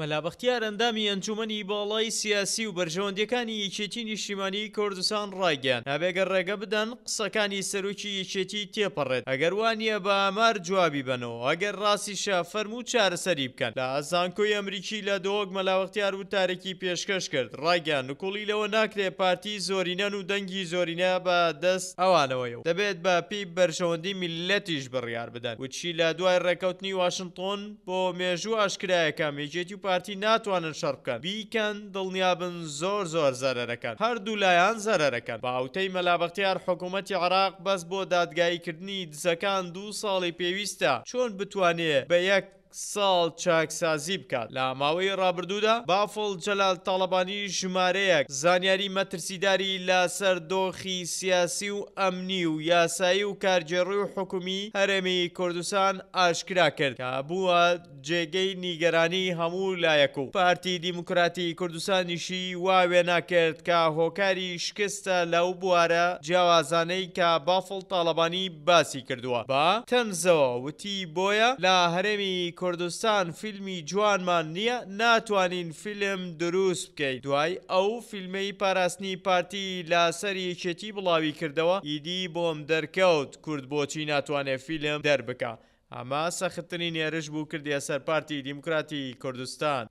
مەلابەختیار ئەندامی ئەنجومنی باڵای سیاسی و بەرژەوەندەکانی یەکێتی نیشتیمانی کوردستان ڕایگەان هەبێگە ڕێگە بدەن قسەکانی سەرروکی یەکێتی تێپەڕێت ئەگەر وانە بە ئامار جوابی بنەوە ئەگەر ڕاستیشە فەرمو چارەسەری بکەن لە ئازانکۆی ئەمریکی لە دۆک مەلاوەختیار و تارێکی پێشکەش کرد ڕایگەان نکوڵی لەوە ناکرێ پارتی زۆرینەن و دەنگی زۆرینە بە دەست ئەوانەوەی دەبێت بە پێی بەرژەوەندی میلەتیش بڕیار بدەن وچی لە دوای ڕێکەوتنی واشنگتۆن بۆ مێژوو ئاشکرایەکە مێجێتی و پارتی ناتوانن شەڕ بکەن بیکەن دڵنیابن زۆر زۆر زەرەرەکەن هەردوو لایەن زەرەرەکەن باوتەی مەلابەختیار حکوومەتتی عراق بەس بۆ دادگاییکردنی دزەکان دوو ساڵی پێویستە چۆن بتوانێت بە یەک ساڵ چاکسازی بکات لە ماوەی ڕابردوودا بافڵ جەلال تاالبانی ژمارەیەک زانیاری مەترسیداری لە سەردۆخی سیاسی و ئەمنی و یاسایی و کارجێڕی و حکومی هەرێمی کوردستان ئاشکرا کرد کە بووە جێگەی نیگەرانی هەموو لایەک و پارتی دیموکراتی کوردستانیشی واوێ ناکرد کە هۆکاری شکستە لەو بوارە جیاوازانەی کە بافڵ تاالبانی باسی کردووە با تەنزەوە وتی بۆیە لە هەرێمی کوردستان فیلمی جوانمان نییە ناتوانین فیلم دروست بکەیت دوای ئەو فیلمەی پاراستنی پارتی لاسەری کێتی بڵاوی کردەوە ئیدی بۆم دەرکەوت کورد بۆچی ناتوانێت فیلم دەربکە. ئەما سەختترین نێرش بوو کردی ئەسەر پارتی دیموکراتی کوردستان